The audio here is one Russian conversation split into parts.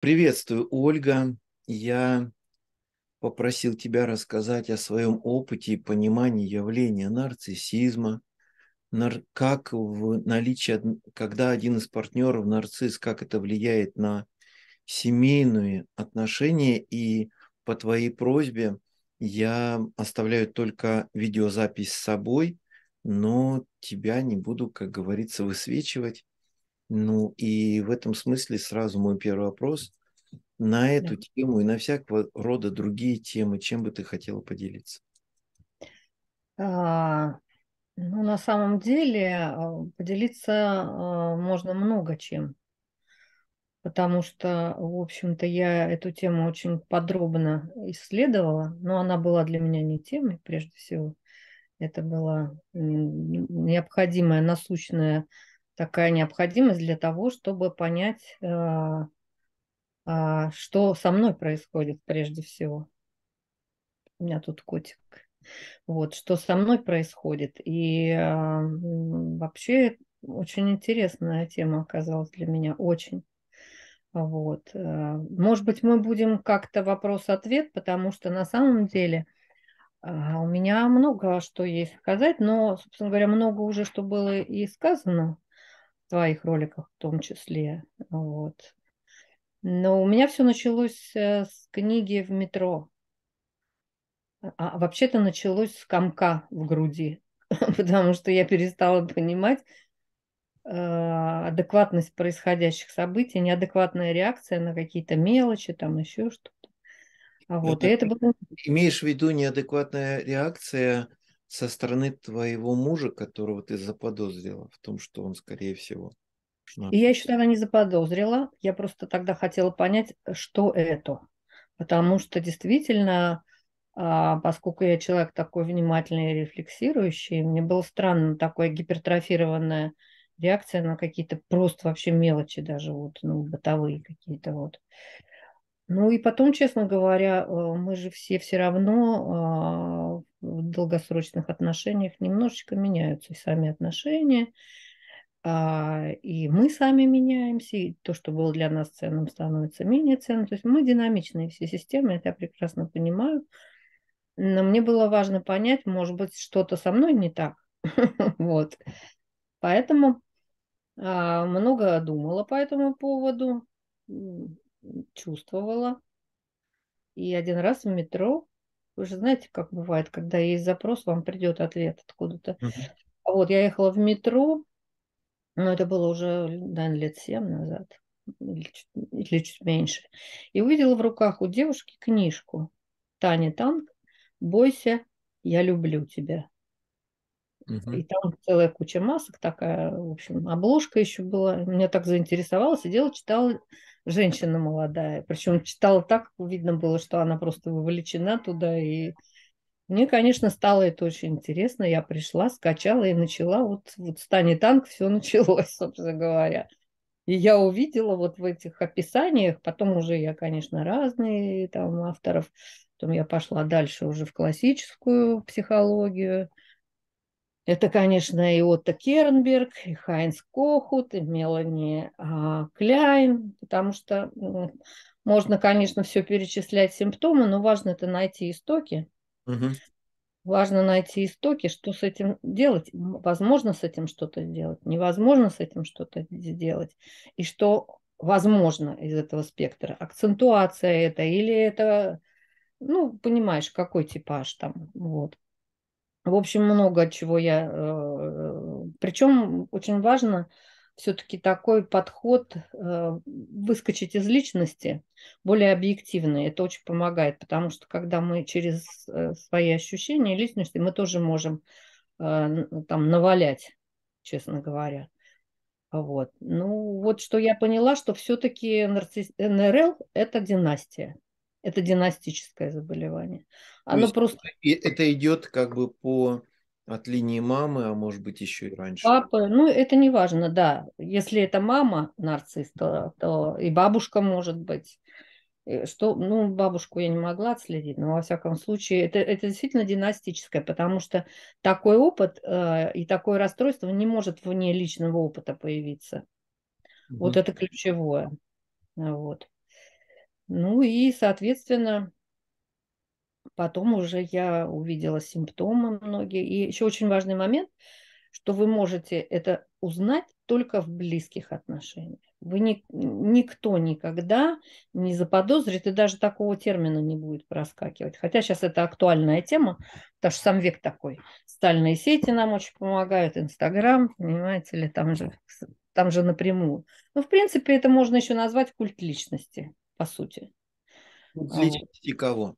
Приветствую, Ольга. Я попросил тебя рассказать о своем опыте и понимании явления нарциссизма, как в наличии, когда один из партнеров нарцисс, как это влияет на семейные отношения. И по твоей просьбе я оставляю только видеозапись с собой, но тебя не буду, как говорится, высвечивать. Ну и в этом смысле сразу мой первый вопрос на эту да. тему и на всякого рода другие темы, чем бы ты хотела поделиться? А, ну, на самом деле э, поделиться а, можно много чем, потому что, в общем-то, я эту тему очень подробно исследовала, но она была для меня не темой, прежде всего. Это была необходимая насущная такая необходимость для того, чтобы понять, а, а, что со мной происходит прежде всего. У меня тут котик. Вот, что со мной происходит. И а, вообще очень интересная тема оказалась для меня, очень. Вот. Может быть, мы будем как-то вопрос-ответ, потому что на самом деле у меня много что есть сказать, но, собственно говоря, много уже что было и сказано твоих роликах в том числе. Вот. Но у меня все началось э, с книги в метро. А, а вообще-то началось с комка в груди, потому что я перестала понимать э, адекватность происходящих событий, неадекватная реакция на какие-то мелочи, там еще что-то. А вот, ну, и это было... Имеешь в виду неадекватная реакция со стороны твоего мужа, которого ты заподозрила в том, что он, скорее всего. И я еще тогда не заподозрила. Я просто тогда хотела понять, что это. Потому что действительно, а, поскольку я человек такой внимательный и рефлексирующий, мне было странно такое гипертрофированное реакция на какие-то просто вообще мелочи даже вот, ну, бытовые какие-то вот. Ну и потом, честно говоря, э, мы же все все равно а, в долгосрочных отношениях немножечко меняются и сами отношения, а, и мы сами меняемся, и то, что было для нас ценным, становится менее ценным. То есть мы динамичные все системы, это я прекрасно понимаю. Но мне было важно понять, может быть, что-то со мной не так. Вот. Поэтому а, много думала по этому поводу, чувствовала. И один раз в метро вы же знаете, как бывает, когда есть запрос, вам придет ответ откуда-то. Угу. Вот, я ехала в метро, но ну, это было уже, наверное, лет семь назад, или чуть, или чуть меньше. И увидела в руках у девушки книжку «Таня Танк. Бойся, я люблю тебя». И там целая куча масок, такая, в общем, обложка еще была. Меня так заинтересовало, сидела, читала женщина молодая. Причем читала так, видно было, что она просто вовлечена туда. И мне, конечно, стало это очень интересно. Я пришла, скачала и начала. Вот, вот стане танк, все началось, собственно говоря. И я увидела вот в этих описаниях, потом уже я, конечно, разные там авторов, потом я пошла дальше уже в классическую психологию – это, конечно, и Отто Кернберг, и Хайнс Кохут, и Мелани а, Кляйн, потому что можно, конечно, все перечислять симптомы, но важно это найти истоки. Угу. Важно найти истоки, что с этим делать. Возможно с этим что-то сделать, невозможно с этим что-то сделать. И что возможно из этого спектра. Акцентуация это или это, ну, понимаешь, какой типаж там. Вот. В общем, много чего я... Э, Причем очень важно все-таки такой подход э, выскочить из личности более объективный. Это очень помогает, потому что когда мы через э, свои ощущения личности, мы тоже можем ну, там навалять, честно говоря. Вот. Ну, вот что я поняла, что все-таки НРЛ – это династия. Это династическое заболевание. Оно есть, просто... Это идет как бы по от линии мамы, а может быть еще и раньше. Папа, ну это не важно, да. Если это мама нарцисс, то, то и бабушка может быть. Э, что, ну, бабушку я не могла отследить, но во всяком случае это, это действительно династическое, потому что такой опыт э, и такое расстройство не может вне личного опыта появиться. Угу. Вот это ключевое. Вот. Ну и, соответственно, потом уже я увидела симптомы многие. И еще очень важный момент, что вы можете это узнать только в близких отношениях. Вы ни, никто никогда не заподозрит, и даже такого термина не будет проскакивать. Хотя сейчас это актуальная тема, потому что сам век такой. Стальные сети нам очень помогают, Инстаграм, понимаете или там же, там же напрямую. Ну, в принципе, это можно еще назвать культ личности по сути. Ну, Лечите кого?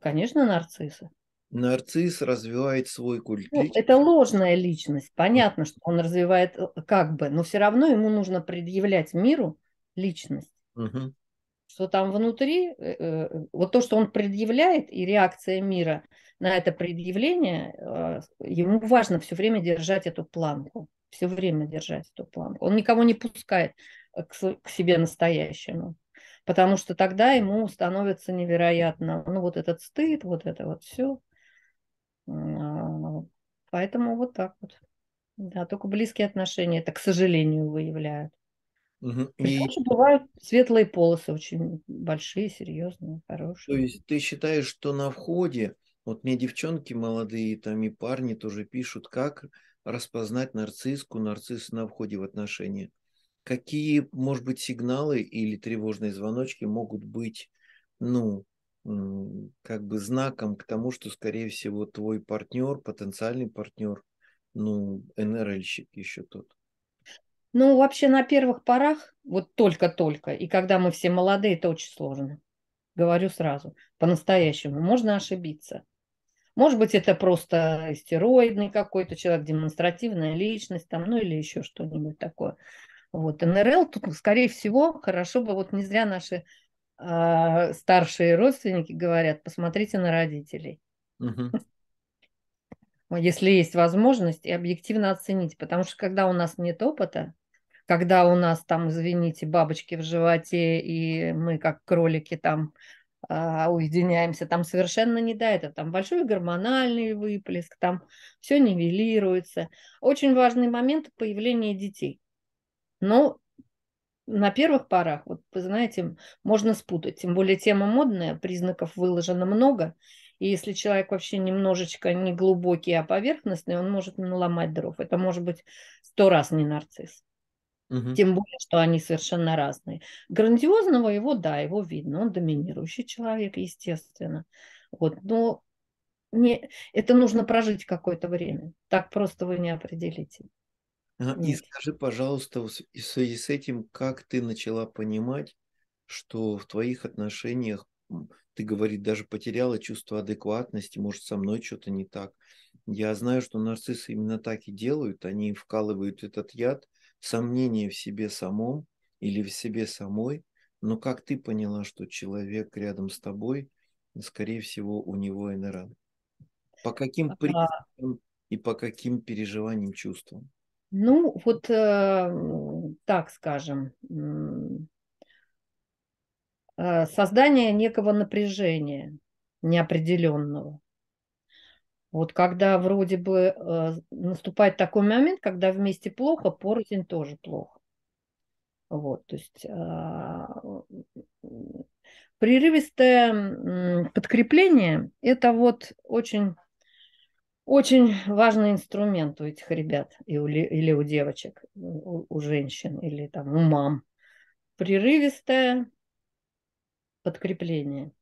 Конечно, нарцисса. Нарцисс развивает свой культ. Ну, это ложная личность. Понятно, что он развивает э, как бы, но все равно ему нужно предъявлять миру личность. Угу. Что там внутри, э, э, вот то, что он предъявляет, и реакция мира на это предъявление, ему важно все время держать эту планку. Все время держать эту планку. Он никого не пускает. Э, к, к себе настоящему. Потому что тогда ему становится невероятно, ну, вот этот стыд, вот это вот все. А, поэтому вот так вот. Да, только близкие отношения это, к сожалению, выявляют. Угу. И... бывают светлые полосы очень большие, серьезные, хорошие. То есть ты считаешь, что на входе, вот мне девчонки молодые, там и парни тоже пишут, как распознать нарцисску, нарцисс на входе в отношения? какие, может быть, сигналы или тревожные звоночки могут быть, ну, как бы знаком к тому, что, скорее всего, твой партнер, потенциальный партнер, ну, НРЛщик еще тот. Ну, вообще на первых порах, вот только-только, и когда мы все молодые, это очень сложно. Говорю сразу, по-настоящему. Можно ошибиться. Может быть, это просто стероидный какой-то человек, демонстративная личность, там, ну или еще что-нибудь такое. Вот, НРЛ тут, скорее всего, хорошо бы, вот не зря наши э, старшие родственники говорят, посмотрите на родителей. Угу. Если есть возможность, и объективно оценить. Потому что когда у нас нет опыта, когда у нас там, извините, бабочки в животе, и мы как кролики там а, уединяемся, там совершенно не до этого. Там большой гормональный выплеск, там все нивелируется. Очень важный момент – появление детей. Но на первых порах, вот вы знаете, можно спутать. Тем более тема модная, признаков выложено много. И если человек вообще немножечко не глубокий, а поверхностный, он может наломать дров. Это может быть сто раз не нарцисс. Угу. Тем более, что они совершенно разные. Грандиозного его, да, его видно. Он доминирующий человек, естественно. Вот. Но не, это нужно прожить какое-то время. Так просто вы не определите. Нет. И скажи, пожалуйста, в связи с этим, как ты начала понимать, что в твоих отношениях ты, говорит, даже потеряла чувство адекватности, может, со мной что-то не так. Я знаю, что нарциссы именно так и делают, они вкалывают этот яд, сомнение в себе самом или в себе самой, но как ты поняла, что человек рядом с тобой, скорее всего, у него НРА? По каким а. признакам и по каким переживаниям, чувствам? Ну, вот э, так скажем, э, создание некого напряжения неопределенного. Вот когда вроде бы э, наступает такой момент, когда вместе плохо, порознь тоже плохо. Вот, то есть а, прерывистое подкрепление – это вот очень очень важный инструмент у этих ребят и у, или у девочек, у, у женщин, или там у мам. Прерывистое подкрепление.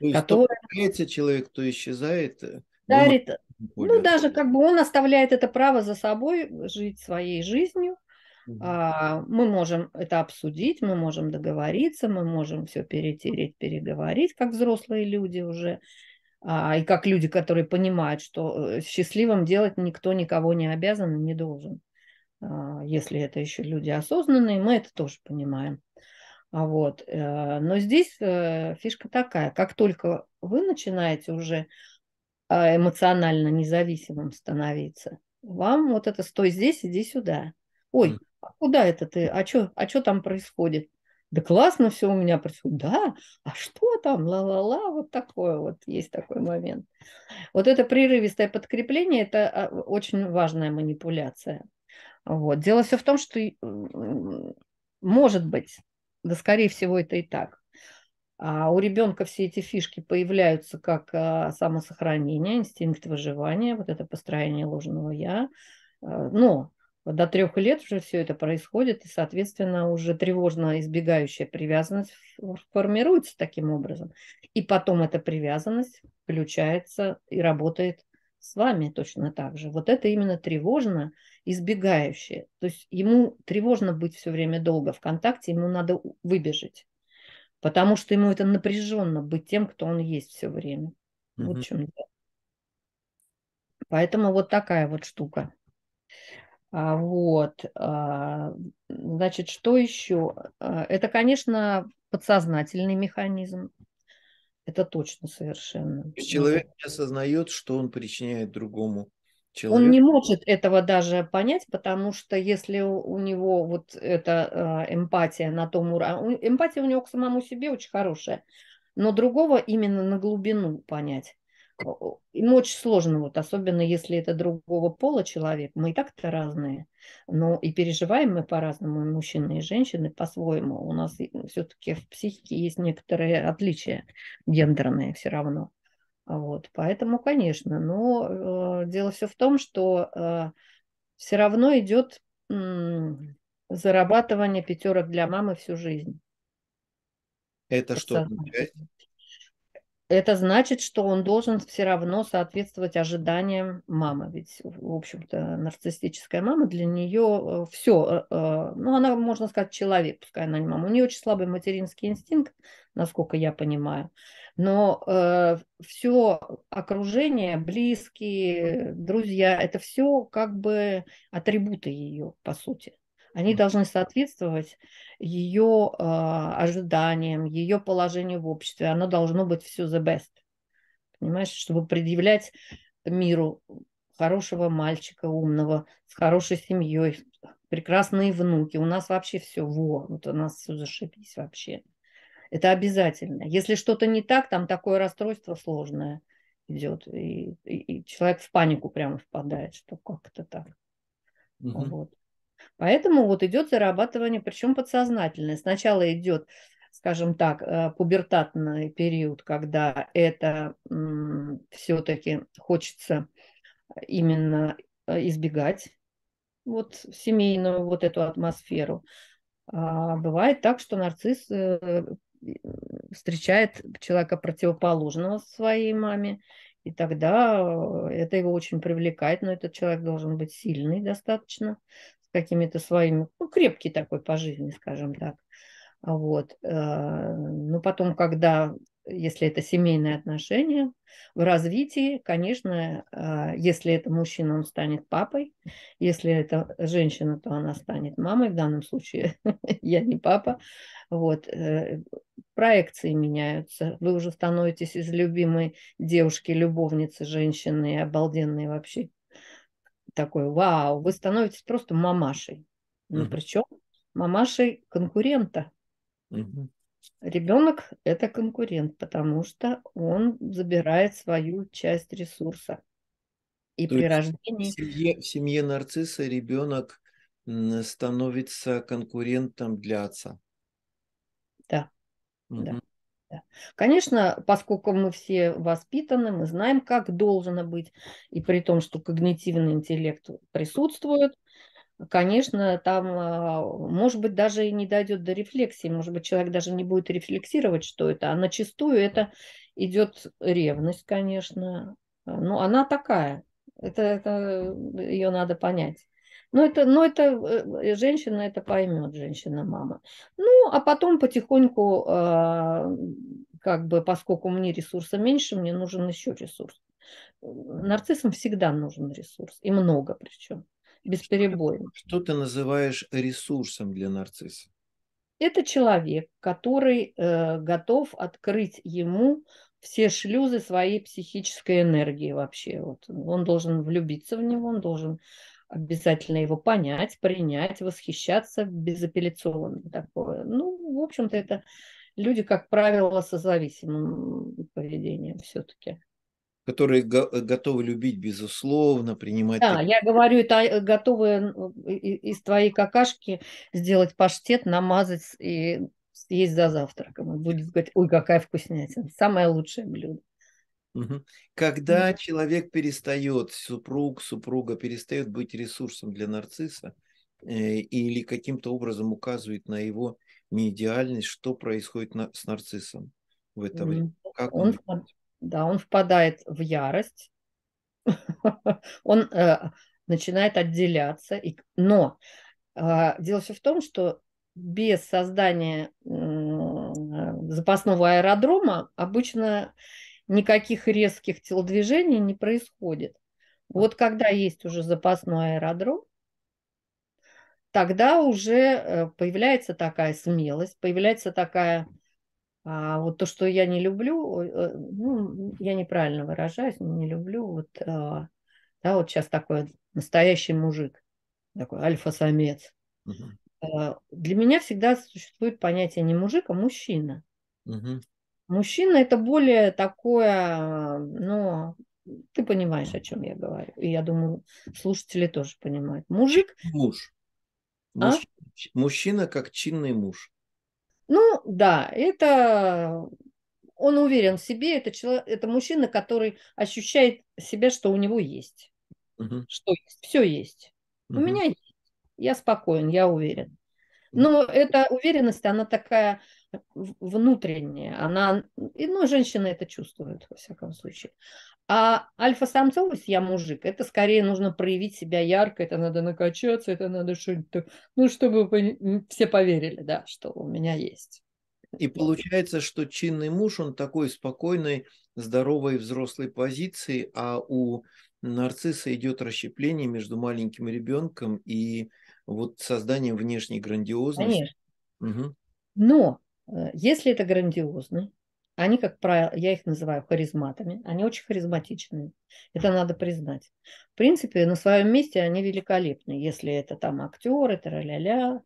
Ну, то есть которое... то человек, то исчезает. Э, Дарит, ну даже как бы он оставляет это право за собой жить своей жизнью. А, мы можем это обсудить, мы можем договориться, мы можем все перетереть, переговорить, как взрослые люди уже. А, и как люди, которые понимают, что э, счастливым делать никто никого не обязан и не должен. А, если это еще люди осознанные, мы это тоже понимаем. А вот. Э, но здесь э, фишка такая, как только вы начинаете уже эмоционально независимым становиться, вам вот это «стой здесь, иди сюда». Ой, а куда это ты? А что а чё там происходит? да классно все у меня происходит, да, а что там, ла-ла-ла, вот такое вот, есть такой момент. Вот это прерывистое подкрепление, это а, очень важная манипуляция. Вот. Дело все в том, что может быть, да скорее всего это и так, а у ребенка все эти фишки появляются как а, самосохранение, инстинкт выживания, вот это построение ложного я. А, но до трех лет уже все это происходит, и, соответственно, уже тревожно избегающая привязанность формируется таким образом. И потом эта привязанность включается и работает с вами точно так же. Вот это именно тревожно избегающее. То есть ему тревожно быть все время долго в контакте, ему надо выбежать. Потому что ему это напряженно быть тем, кто он есть все время. mm Вот в чем дело. Поэтому вот такая вот штука. А, вот. А, значит, что еще? А, это, конечно, подсознательный механизм. Это точно совершенно. Человек не осознает, что он причиняет другому человеку. Он не может этого даже понять, потому что если у него вот эта эмпатия на том уровне... Эмпатия у него к самому себе очень хорошая, но другого именно на глубину понять им очень сложно, вот, особенно если это другого пола человек. Мы и так-то разные, но и переживаем мы по-разному, и мужчины, и женщины по-своему. У нас э, все-таки в психике есть некоторые отличия гендерные все равно. Вот, поэтому, конечно, но э, дело все в том, что э, все равно идет э, зарабатывание пятерок для мамы всю жизнь. Это, Это что? это значит, что он должен все равно соответствовать ожиданиям мамы. Ведь, в общем-то, нарциссическая мама для нее э, все, э, э, ну, она, можно сказать, человек, пускай она не мама. У нее очень слабый материнский инстинкт, насколько я понимаю. Но э, все окружение, близкие, друзья, это все как бы атрибуты ее, по сути. Они должны соответствовать ее э, а, ожиданиям, ее положению в обществе. Оно должно быть все the best. Понимаешь, чтобы предъявлять миру хорошего мальчика, умного, с хорошей семьей, прекрасные внуки. У нас вообще все во, вот у нас все зашибись вообще. Это обязательно. Если что-то не так, там такое расстройство сложное идет, и, и, и человек в панику прямо впадает, что как-то так. Угу. Вот. Поэтому вот идет зарабатывание, причем подсознательное. Сначала идет, скажем так, э, пубертатный период, когда это все-таки хочется именно э, избегать вот семейную вот эту атмосферу. А бывает так, что нарцисс э, встречает человека противоположного своей маме, и тогда это его очень привлекает, но этот человек должен быть сильный достаточно, какими-то своими, ну, крепкий такой по жизни, скажем так. А вот. Э, но потом, когда, если это семейные отношения, в развитии, конечно, э, если это мужчина, он станет папой, если это женщина, то она станет мамой, в данном случае я не папа. Вот. Э, проекции меняются, вы уже становитесь из любимой девушки, любовницы, женщины, обалденные вообще такой, вау, вы становитесь просто мамашей. Ну, mm причем мамашей конкурента. mm Ребенок – это конкурент, потому что он забирает свою часть ресурса. И То при рождении... В семье, в семье нарцисса ребенок становится конкурентом для отца. Да, угу. да. Конечно, поскольку мы все воспитаны, мы знаем, как должно быть, и при том, что когнитивный интеллект присутствует, конечно, там, а, может быть, даже и не дойдет до рефлексии, может быть, человек даже не будет рефлексировать, что это, а начастую это идет ревность, конечно, но ну, она такая, это, это э, ее надо понять. Но ну, это, но ну, это э, женщина это поймет, женщина-мама. Ну, а потом потихоньку, а, как бы, поскольку мне ресурса меньше, мне нужен еще ресурс. Нарциссам всегда нужен ресурс, и много причем, без перебоя. Что ты называешь ресурсом для нарцисса? Это человек, который э, готов открыть ему все шлюзы своей психической энергии вообще. Вот. Он должен влюбиться в него, он должен обязательно его понять, принять, восхищаться безапелляционно такое. Ну, в общем-то, это люди, как правило, со зависимым поведением все-таки. Которые го- э, готовы любить, безусловно, принимать... Да, я говорю, это э, готовы ну, из твоей какашки сделать паштет, намазать и есть за завтраком. будет говорить, ой, какая вкуснятина, самое лучшее блюдо. Когда человек перестает, супруг, супруга перестает быть ресурсом для нарцисса э, или каким-то образом указывает на его неидеальность, что происходит на, с нарциссом в это mm-hmm. время? Как он, он... Да, он впадает в ярость, он э, начинает отделяться, но а, дело все в том, что без создания запасного аэродрома обычно никаких резких телодвижений не происходит. Вот когда есть уже запасной аэродром, тогда уже э, появляется такая смелость, появляется такая, а, вот то, что я не люблю, э, ну, я неправильно выражаюсь, не люблю, вот, а, да, вот сейчас такой настоящий мужик, такой альфа-самец. Угу. Для меня всегда существует понятие не мужик, а мужчина. Угу. Мужчина это более такое, ну, ты понимаешь, о чем я говорю. И я думаю, слушатели тоже понимают. Мужик. Муж. А? Мужчина как чинный муж. Ну, да, это он уверен в себе, это, человек, это мужчина, который ощущает себя, что у него есть. Угу. Что есть? Все есть. Угу. У меня есть. Я спокоен, я уверен. Но эта уверенность, она такая внутренняя. Она, ну, женщины это чувствуют во всяком случае. А альфа-самцовость, я мужик, это скорее нужно проявить себя ярко, это надо накачаться, это надо что-нибудь, ну, чтобы все поверили, да, что у меня есть. И получается, что чинный муж, он такой спокойной, здоровой, взрослой позиции, а у нарцисса идет расщепление между маленьким ребенком и вот созданием внешней грандиозности. Конечно. Угу. Но Э, если это грандиозно, они, как правило, я их называю харизматами, они очень харизматичные, это надо признать. В принципе, на своем месте они великолепны, если это там актеры, тра-ля-ля,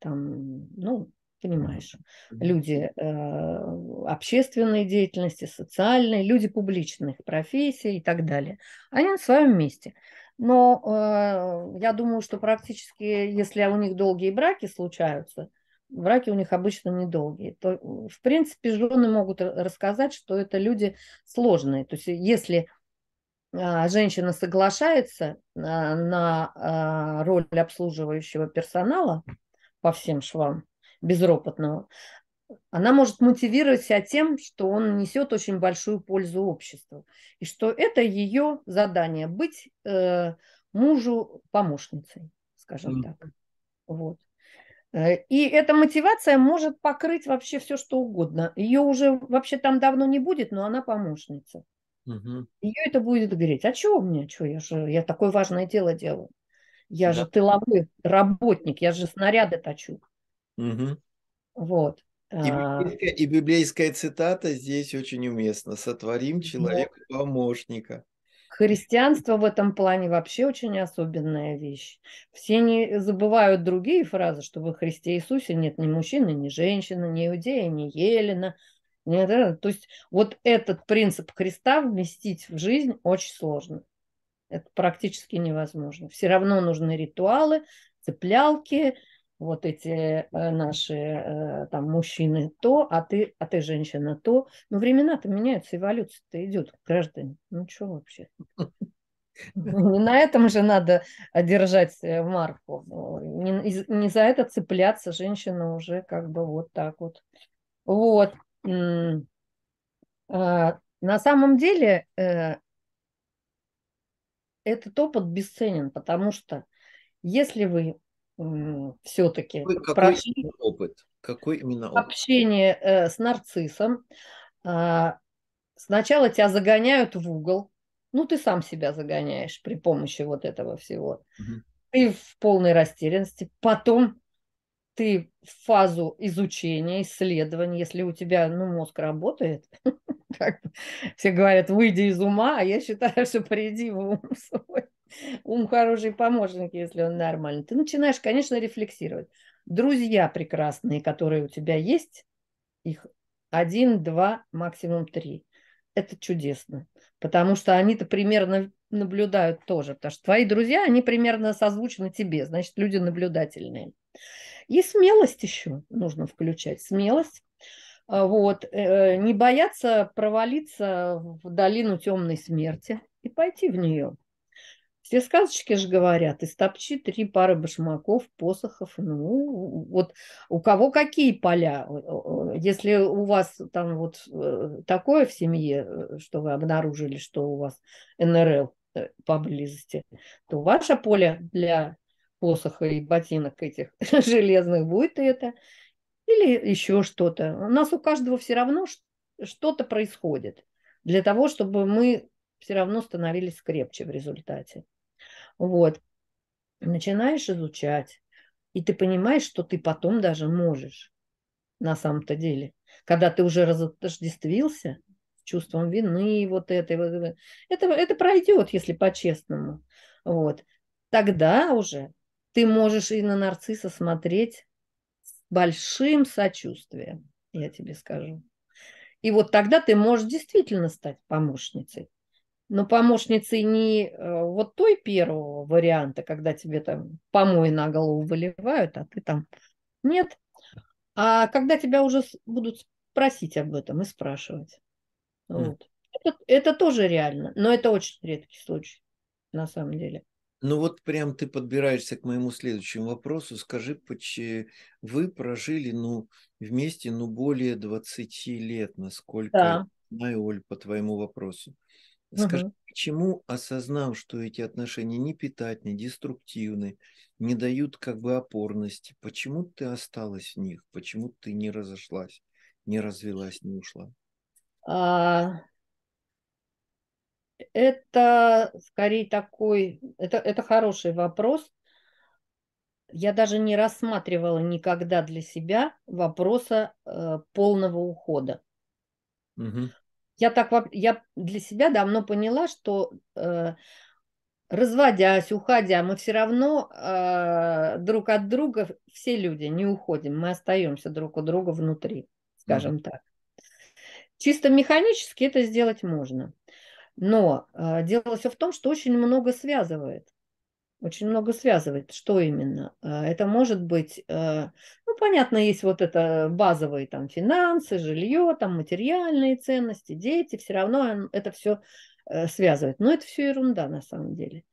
там, ну, понимаешь, люди э, общественной деятельности, социальной, люди публичных профессий и так далее. Они на своем месте. Но э, я думаю, что практически, если у них долгие браки случаются, браки у них обычно недолгие. То, в принципе, жены могут рассказать, что это люди сложные. То есть если а, женщина соглашается на а, роль обслуживающего персонала по всем швам, безропотного, она может мотивировать себя тем, что он несет очень большую пользу обществу, и что это ее задание быть э, мужу помощницей, скажем mm. так. Вот. Э, и эта мотивация может покрыть вообще все, что угодно. Ее уже вообще там давно не будет, но она помощница. Угу. Ее это будет греть. А чего мне? Чего? Я же я такое важное дело делаю. Я да. же тыловой работник, я же снаряды точу. Угу. Вот. И а. библейская, и библейская цитата здесь очень уместна. Сотворим человека да. помощника. Христианство в этом плане вообще очень особенная вещь. Все не забывают другие фразы, что во Христе Иисусе нет ни мужчины, ни женщины, ни иудея, ни елена. Ни... То есть вот этот принцип Христа вместить в жизнь очень сложно. Это практически невозможно. Все равно нужны ритуалы, цеплялки, вот эти э, наши э, там мужчины то, а ты, а ты женщина то. Но ну, времена-то меняются, эволюция-то идет, граждане. Ну что вообще? Не на этом же надо держать э, марку. не за это цепляться женщина уже как бы вот так вот. Вот. На самом деле этот опыт бесценен, потому что если вы все-таки какой, про... опыт? Какой именно опыт? Общение э, с нарциссом. Э, сначала тебя загоняют в угол. Ну, ты сам себя загоняешь при помощи вот этого всего. Угу. Ты в полной растерянности. Потом ты в фазу изучения, исследования если у тебя, ну, мозг работает, как все говорят, выйди из ума, а я считаю, что приди в ум свой. Ум хороший помощник, если он нормальный. Ты начинаешь, конечно, рефлексировать. Друзья прекрасные, которые у тебя есть, их один, два, максимум три. Это чудесно, потому что они-то примерно наблюдают тоже, потому что твои друзья, они примерно созвучны тебе, значит, люди наблюдательные. И смелость еще нужно включать, смелость. А вот, э, не бояться провалиться в долину темной смерти и пойти в нее. Все сказочки же говорят, истопчи три пары башмаков, посохов. Ну, вот у кого какие поля. Если у вас там вот э, такое в семье, э, что вы обнаружили, что у вас НРЛ э, поблизости, то ваше поле для посоха и ботинок этих железных будет это. Или еще что-то. У нас у каждого все равно что-то происходит для того, чтобы мы все равно становились крепче в результате. Вот. Начинаешь изучать, и ты понимаешь, что ты потом даже можешь на самом-то деле. Когда ты уже разотождествился с чувством вины, вот этой, вот, это, это пройдет, если по-честному. Вот. Тогда уже ты можешь и на нарцисса смотреть с большим сочувствием, я тебе скажу. И вот тогда ты можешь действительно стать помощницей но помощницей не э, вот той первого варианта, когда тебе там помой на голову выливают, а ты там нет, а когда тебя уже будут спросить об этом и спрашивать. Mm. Вот. Это, это тоже реально, но это очень редкий случай на самом деле. Ну вот прям ты подбираешься к моему следующему вопросу. Скажи, вы прожили ну, вместе ну, более 20 лет, насколько да. я знаю, Оль, по твоему вопросу. Скажи, угу. почему, осознав, что эти отношения не питательны, деструктивны, не дают как бы опорности, почему ты осталась в них, почему ты не разошлась, не развелась, не ушла? А, это скорее такой, это, это хороший вопрос. Я даже не рассматривала никогда для себя вопроса э, полного ухода. Угу. Я, так, я для себя давно поняла, что э, разводясь, уходя, мы все равно э, друг от друга, все люди, не уходим, мы остаемся друг у друга внутри, скажем mm-hmm. так. Чисто механически это сделать можно. Но э, дело все в том, что очень много связывает. Очень много связывает. Что именно? А, это может быть, а, ну, понятно, есть вот это базовые там финансы, жилье, там материальные ценности, дети, все равно это все э, связывает. Но это все ерунда на самом деле.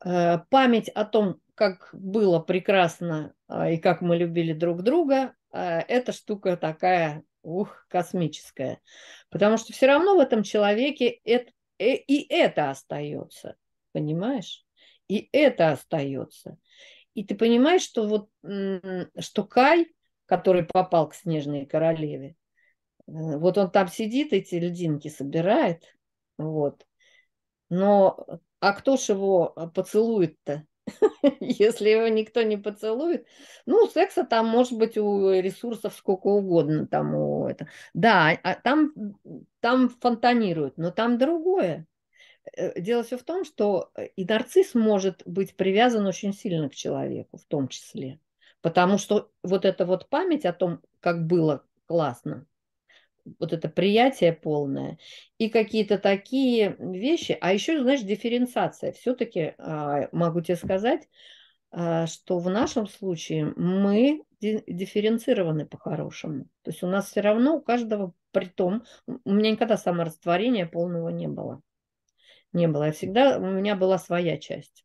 А, память о том, как было прекрасно и как мы любили друг друга, эта штука такая, ух, космическая. Потому что все равно в этом человеке это, э, и это остается, понимаешь? И это остается. И ты понимаешь, что вот что Кай, который попал к снежной королеве, э, вот он там сидит, эти льдинки собирает, вот. Но э, а кто ж его э, поцелует-то? Если его никто не поцелует, ну, секса там может быть у ресурсов сколько угодно, там у это. Да, а там, там фонтанирует, но там другое. Э, дело все в том, что э, и нарцисс может быть привязан очень сильно к человеку в том числе. Потому что вот эта вот память о том, как было классно, вот это приятие полное и какие-то такие вещи. А еще, знаешь, дифференциация. Все-таки а, могу тебе сказать, а, что в нашем случае мы дифференцированы по-хорошему. То есть у нас все равно у каждого, при том, у меня никогда саморастворения полного не было не было. Я а всегда, у меня была своя часть.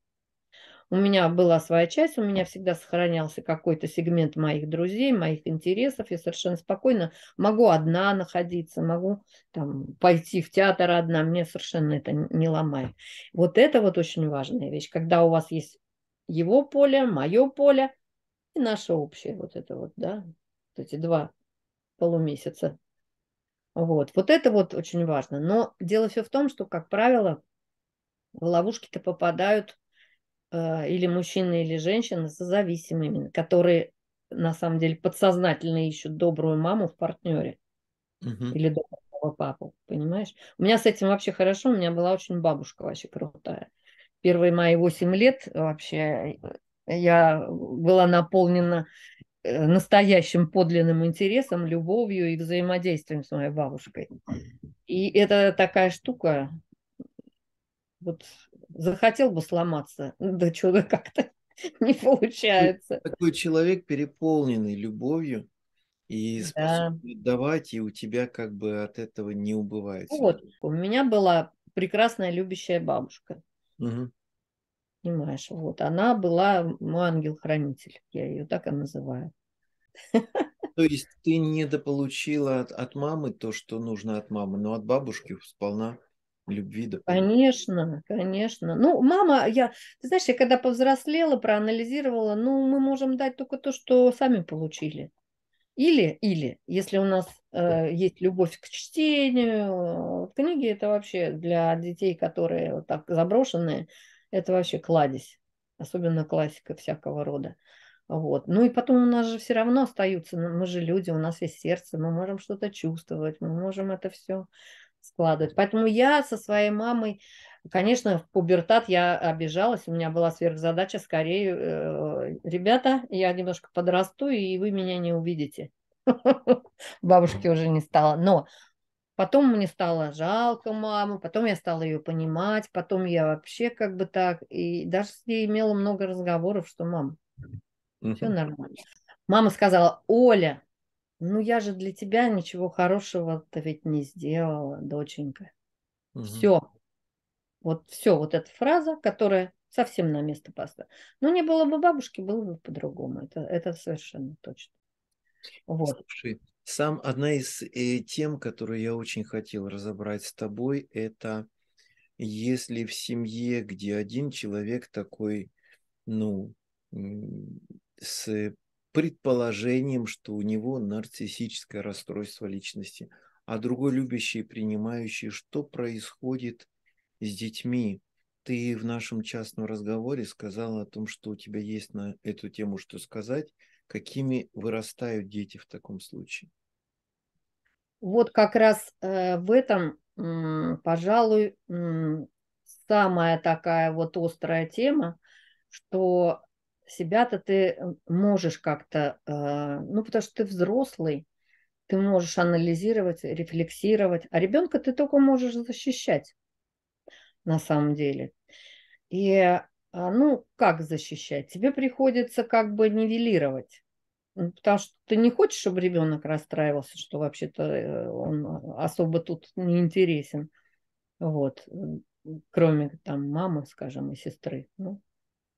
У меня была своя часть, у меня всегда сохранялся какой-то сегмент моих друзей, моих интересов. Я совершенно спокойно могу одна находиться, могу там, пойти в театр одна, мне совершенно это не ломает. Вот это вот очень важная вещь, когда у вас есть его поле, мое поле и наше общее, вот это вот, да, вот эти два полумесяца. Вот. вот это вот очень важно. Но дело все в том, что, как правило, в ловушки-то попадают э, или мужчины, или женщины с зависимыми, которые на самом деле подсознательно ищут добрую маму в партнере угу. или доброго папу, понимаешь? У меня с этим вообще хорошо, у меня была очень бабушка вообще крутая. Первые мои 8 лет вообще э, я была наполнена э, настоящим подлинным интересом, любовью и взаимодействием с моей бабушкой. И это такая штука, вот захотел бы сломаться, ну, да чего как-то не получается. Такой человек переполненный любовью и способный да. давать, и у тебя как бы от этого не убывает. Вот, у меня была прекрасная любящая бабушка. Угу. Понимаешь, вот она была мой ангел-хранитель, я ее так и называю. То есть ты не дополучила от, от мамы то, что нужно от мамы, но от бабушки сполна любви. Да. Конечно, конечно. Ну, мама, я, ты знаешь, я когда повзрослела, проанализировала, ну, мы можем дать только то, что сами получили. Или, или, если у нас э, есть любовь к чтению, э, книги это вообще для детей, которые вот так заброшенные, это вообще кладезь, особенно классика всякого рода. Вот. Ну и потом у нас же все равно остаются, ну, мы же люди, у нас есть сердце, мы можем что-то чувствовать, мы можем это все складывать. Поэтому я со своей мамой, конечно, в пубертат я обижалась, у меня была сверхзадача скорее, э, ребята, я немножко подрасту, и вы меня не увидите. Бабушки уже не стало. Но потом мне стало жалко маму, потом я стала ее понимать, потом я вообще как бы так, и даже с ней имела много разговоров, что мам, все нормально. Мама сказала, Оля, ну я же для тебя ничего хорошего-то ведь не сделала, доченька. Угу. Все. Вот все, вот эта фраза, которая совсем на место паста. Ну, не было бы бабушки, было бы по-другому. Это, это совершенно точно. Вот. Слушай, сам одна из э, тем, которую я очень хотел разобрать с тобой, это если в семье, где один человек такой, ну, с предположением, что у него нарциссическое расстройство личности, а другой любящий принимающий, что происходит с детьми. Ты в нашем частном разговоре сказала о том, что у тебя есть на эту тему что сказать, какими вырастают дети в таком случае. Вот как раз э, в этом, пожалуй, самая такая вот острая тема, что себя-то ты можешь как-то, э, ну, потому что ты взрослый, ты можешь анализировать, рефлексировать, а ребенка ты только можешь защищать на самом деле. И, а, ну, как защищать? Тебе приходится как бы нивелировать. Ну, потому что ты не хочешь, чтобы ребенок расстраивался, что вообще-то э, он особо тут не интересен. Вот. Кроме там мамы, скажем, и сестры. Ну,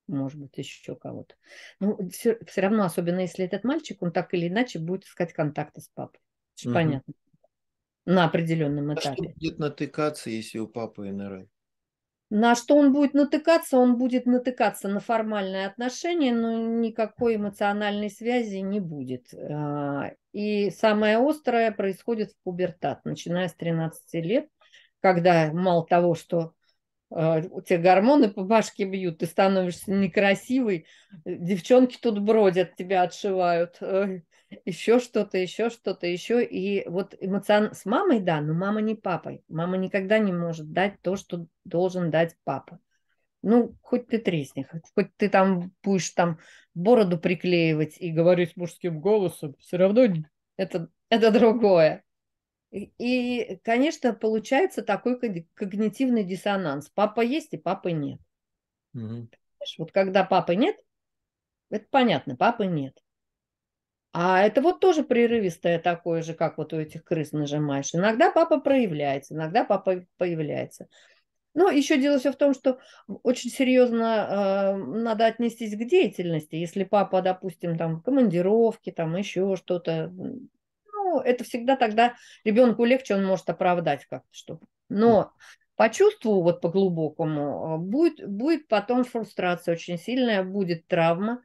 может быть, еще кого-то. Ну, все, все равно, особенно если этот мальчик, он так или иначе будет искать контакты с папой. Это угу. понятно. На определенном этапе. А что будет натыкаться, если у папы нр. На что он будет натыкаться? Он будет натыкаться на формальные отношения, но никакой эмоциональной связи не будет. А, и самое острое происходит в пубертат, начиная с 13 лет, когда мало того, что а, у тебя гормоны по башке бьют, ты становишься некрасивой, девчонки тут бродят, тебя отшивают, еще что-то, еще что-то, еще. И вот эмоцион с мамой, да, но мама не папой. Мама никогда не может дать то, что должен дать папа. Ну, хоть ты тресни, хоть ты там будешь там бороду приклеивать и говорить мужским голосом, все равно это, это другое. И, конечно, получается такой когнитивный диссонанс. Папа есть и папы нет. Угу. Понимаешь, вот когда папы нет, это понятно, папы нет. А это вот тоже прерывистое такое же, как вот у этих крыс нажимаешь. Иногда папа проявляется, иногда папа появляется. Но еще дело все в том, что очень серьезно э, надо отнестись к деятельности. Если папа, допустим, там командировки, там еще что-то, ну, это всегда тогда ребенку легче, он может оправдать как-то что Но по чувству, вот по глубокому, будет, будет потом фрустрация очень сильная, будет травма,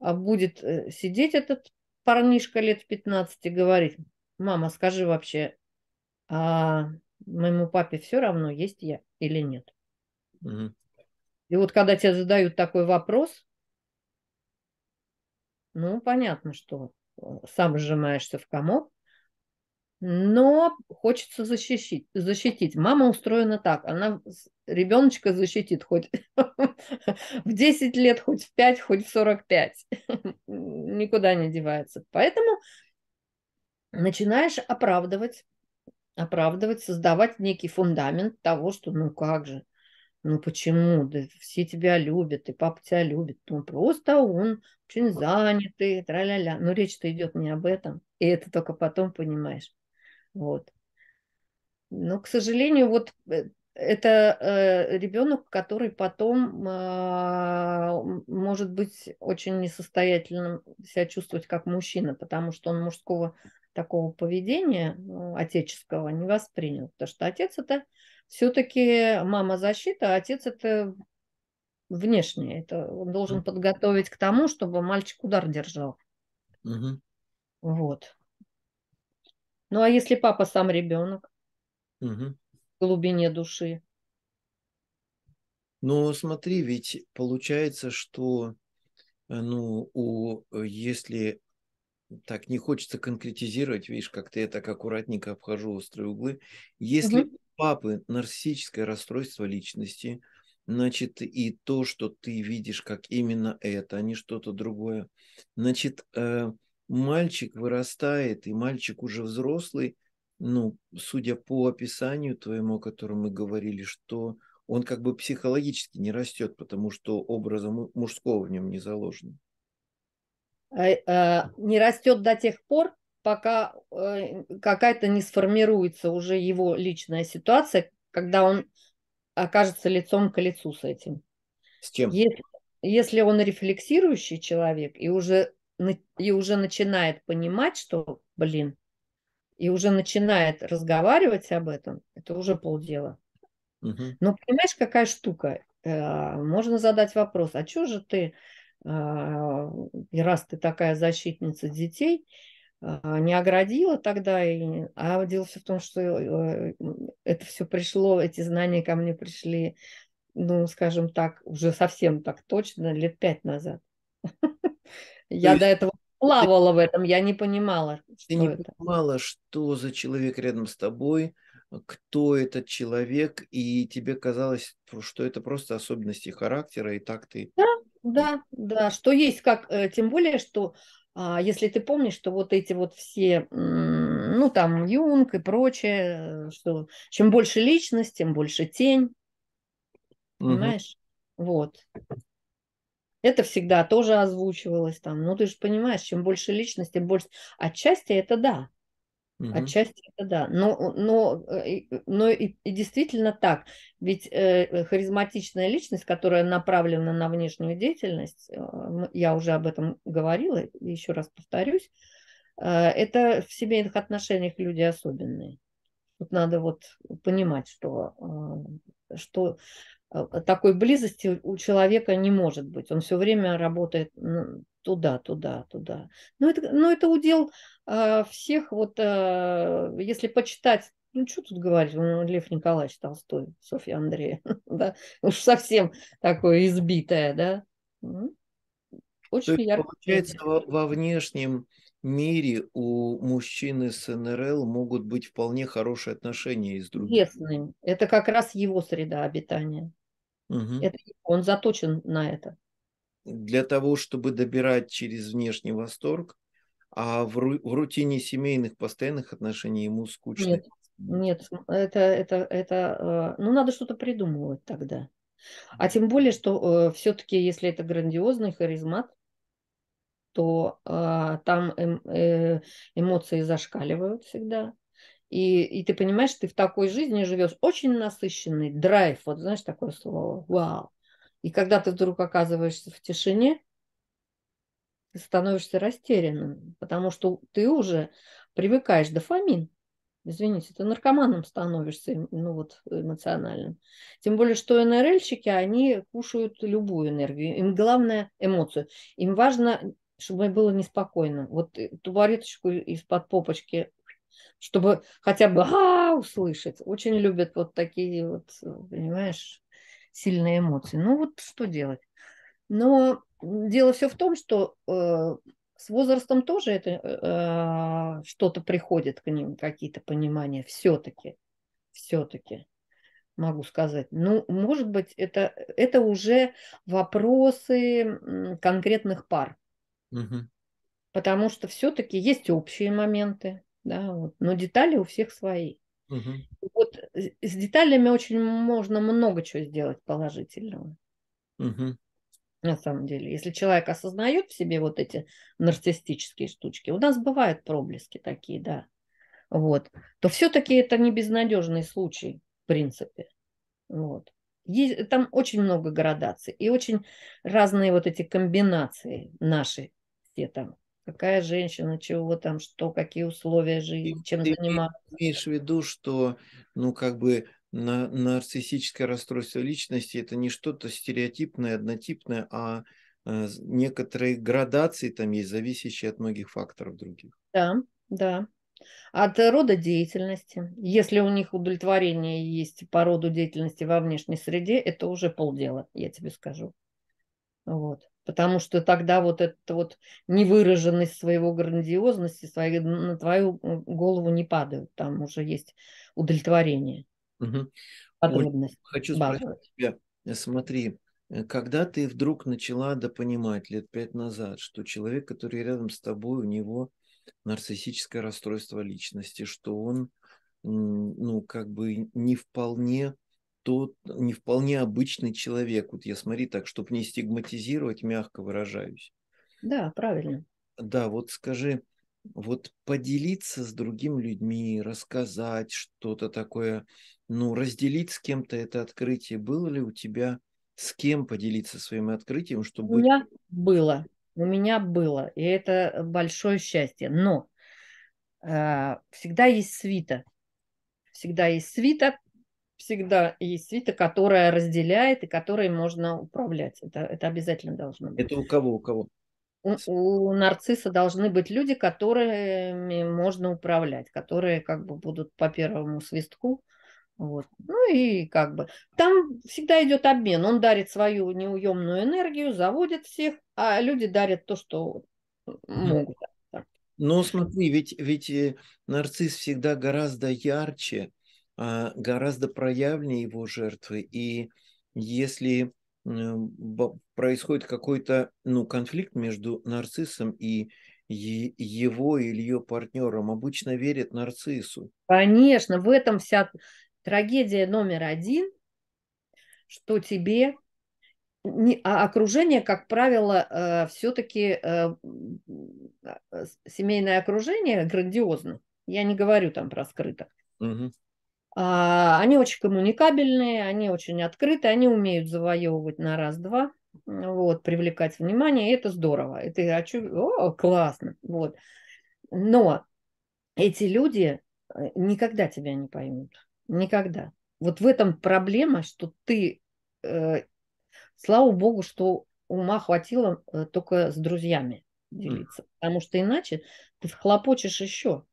а будет э, сидеть этот парнишка лет 15 и говорить, мама, скажи вообще, а моему папе все равно, есть я или нет. Угу. И вот когда тебе задают такой вопрос, ну, понятно, что э, сам сжимаешься в комок, но хочется защитить. защитить. Мама устроена так, она ребеночка защитит хоть в 10 лет, хоть в 5, хоть в 45. Никуда не девается. Поэтому начинаешь оправдывать, оправдывать, создавать некий фундамент того, что ну как же, ну почему, да все тебя любят, и папа тебя любит, ну просто он очень занятый, тра-ля-ля. Но речь-то идет не об этом, и это только потом понимаешь. Вот. Но, к сожалению, вот э, это э, ребенок, который потом э, может быть очень несостоятельным себя чувствовать как мужчина, потому что он мужского такого поведения ну, отеческого не воспринял, потому что отец это все-таки мама защита, а отец это внешне, это он должен подготовить к тому, чтобы мальчик удар держал. Угу. Вот. Ну а если папа сам ребенок угу. в глубине души? Ну смотри, ведь получается, что э, ну, у, э, если так не хочется конкретизировать, видишь, как-то я так аккуратненько обхожу острые углы. Если угу. у папы нарциссическое расстройство личности, значит, и то, что ты видишь, как именно это, а не что-то другое, значит, э, мальчик вырастает, и мальчик уже взрослый, ну, судя по описанию твоему, о котором мы говорили, что он как бы психологически не растет, потому что образа мужского в нем не заложено. А, а, не растет до тех пор, пока э, какая-то не сформируется уже его личная ситуация, когда он окажется лицом к лицу с этим. С чем? Если, если он рефлексирующий человек и уже и уже начинает понимать, что, блин, и уже начинает разговаривать об этом, это уже полдела. Угу. Но понимаешь, какая штука? Э, можно задать вопрос, а что же ты, а, И раз ты такая защитница детей, а, не оградила тогда, и... а дело все в том, что э, это все пришло, эти знания ко мне пришли, ну, скажем так, уже совсем так точно, лет пять назад. Я до этого плавала в этом, я не понимала. Ты не понимала, что за человек рядом с тобой, кто этот человек, и тебе казалось, что это просто особенности характера, и так ты... Да, да, да, что есть как, э, тем более, что а, если ты помнишь, что вот эти вот все, ну там Юнг и прочее, э, что чем больше личность, тем больше тень, угу. понимаешь? Вот. Это всегда тоже озвучивалось там. Ну, ты же понимаешь, чем больше личности, тем больше... Отчасти это да. Угу. Отчасти это да. Но, но, э, э, но и, и действительно так. Ведь э, э, харизматичная личность, которая направлена на внешнюю деятельность, э, я уже об этом говорила, еще раз повторюсь, э, это в семейных отношениях люди особенные. Тут надо вот понимать, что, э, что Э, такой близости у человека не может быть. Он все время работает ну, туда, туда, туда. Но это, но это удел э, всех, вот э, если почитать ну, что тут говорить, Лев Николаевич Толстой, Софья Андрея, да, уж совсем такое избитое, да. Очень ярко. Получается, во, во внешнем мире у мужчины с НРЛ могут быть вполне хорошие отношения и с другими. Интересные. Это как раз его среда обитания. Угу. Это, он заточен на это. Для того, чтобы добирать через внешний восторг, а в, ру, в рутине семейных постоянных отношений ему скучно. Нет, нет это, это, это, э, ну надо что-то придумывать тогда. А тем более, что э, все-таки, если это грандиозный харизмат, то э, а, там эм, э, эмоции зашкаливают всегда. И, и ты понимаешь, ты в такой жизни живешь очень насыщенный драйв, вот знаешь такое слово, вау. И когда ты вдруг оказываешься в тишине, ты становишься растерянным, потому что ты уже привыкаешь дофамин. Извините, ты наркоманом становишься, ну вот, эмоциональным. Тем более, что НРЛьщики, они кушают любую энергию. Им главное эмоцию. Им важно чтобы мне было неспокойно. Вот э, табуреточку из-под попочки, чтобы хотя бы а, услышать. Очень любят вот такие вот, понимаешь, сильные эмоции. Ну вот что делать? Но дело все в том, что э, с возрастом тоже это э, что-то приходит к ним, какие-то понимания. Все-таки, все-таки могу сказать. Ну, может быть, это, это уже вопросы конкретных пар. Угу. Потому что все-таки есть общие моменты, да, вот, но детали у всех свои. Угу. Вот э, с деталями очень можно много чего сделать положительного. Угу. На самом деле, если человек осознает в себе вот эти нарциссические штучки, у нас бывают проблески такие, да, вот, то все-таки это не безнадежный случай, в принципе. Вот. Есть, там очень много градаций и очень разные вот эти комбинации наши где там. Какая женщина, чего там, что, какие условия жизни, чем ты заниматься. имеешь в виду, что, ну, как бы на, нарциссическое расстройство личности это не что-то стереотипное, однотипное, а э, некоторые градации там есть, зависящие от многих факторов других. Да, да. От рода деятельности. Если у них удовлетворение есть по роду деятельности во внешней среде, это уже полдела, я тебе скажу. Вот потому что тогда вот эта вот невыраженность своего грандиозности своей, на твою голову не падают, там уже есть удовлетворение. Угу. Подробность. хочу спросить базовая. тебя, э, смотри, э, когда ты вдруг начала допонимать лет пять назад, что человек, который рядом с тобой, у него нарциссическое расстройство личности, что он, ну, как бы не вполне тот не вполне обычный человек. Вот я смотри так, чтобы не стигматизировать, мягко выражаюсь. Да, правильно. Да, вот скажи, вот поделиться с другими людьми, рассказать что-то такое, ну, разделить с кем-то это открытие. Было ли у тебя с кем поделиться своим открытием, чтобы... У меня было, у меня было, и это большое счастье. Но э, всегда есть свита, всегда есть свита, всегда есть свита, которая разделяет и которой можно управлять. Это, это обязательно должно быть. Это у кого? У кого? У, у нарцисса должны быть люди, которыми можно управлять, которые как бы будут по первому свистку. Вот. Ну и как бы там всегда идет обмен. Он дарит свою неуемную энергию, заводит всех, а люди дарят то, что могут. Но ну, смотри, ведь, ведь э, нарцисс всегда гораздо ярче, а, гораздо проявленнее его жертвы. И если происходит какой-то ну, конфликт между нарциссом и его или ее партнером, обычно верят нарциссу. Конечно, в этом вся трагедия номер один, что тебе а окружение, как правило, э, все-таки э, а, семейное окружение грандиозно. Я не говорю там про скрытых. Угу. А, они очень коммуникабельные, они очень открыты, они умеют завоевывать на раз-два, вот, привлекать внимание, и это здорово. Это а чё, о, классно, вот. Но эти люди э, никогда тебя не поймут, никогда. Вот в этом проблема, что ты, э, слава богу, что ума хватило э, только с друзьями делиться, потому что иначе ты хлопочешь еще.